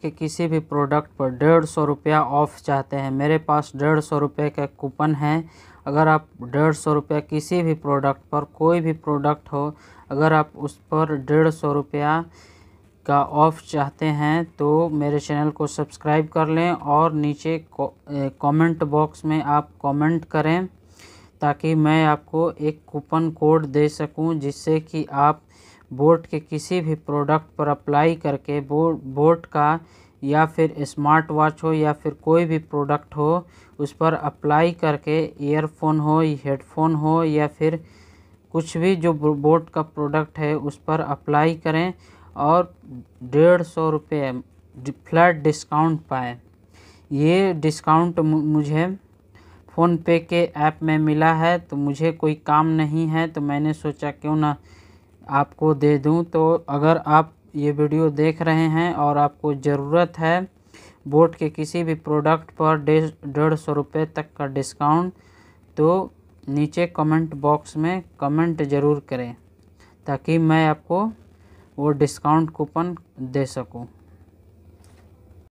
के किसी भी प्रोडक्ट पर डेढ़ सौ रुपया ऑफ़ चाहते हैं मेरे पास डेढ़ सौ रुपये का कूपन है अगर आप डेढ़ सौ रुपया किसी भी प्रोडक्ट पर कोई भी प्रोडक्ट हो अगर आप उस पर डेढ़ सौ रुपया का ऑफ़ चाहते हैं तो मेरे चैनल को सब्सक्राइब कर लें और नीचे कमेंट बॉक्स में आप कमेंट करें ताकि मैं आपको एक कूपन कोड दे सकूं जिससे कि आप बोट के किसी भी प्रोडक्ट पर अप्लाई करके बो बोट का या फिर स्मार्ट वॉच हो या फिर कोई भी प्रोडक्ट हो उस पर अप्लाई करके ईयरफोन हो हेडफोन हो या फिर कुछ भी जो बोट का प्रोडक्ट है उस पर अप्लाई करें और डेढ़ सौ रुपये फ्लैट डिस्काउंट पाएँ ये डिस्काउंट मुझे फ़ोनपे के ऐप में मिला है तो मुझे कोई काम नहीं है तो मैंने सोचा क्यों ना आपको दे दूं तो अगर आप ये वीडियो देख रहे हैं और आपको ज़रूरत है बोट के किसी भी प्रोडक्ट पर डेढ़ डेढ़ सौ रुपये तक का डिस्काउंट तो नीचे कमेंट बॉक्स में कमेंट ज़रूर करें ताकि मैं आपको वो डिस्काउंट कूपन दे सकूं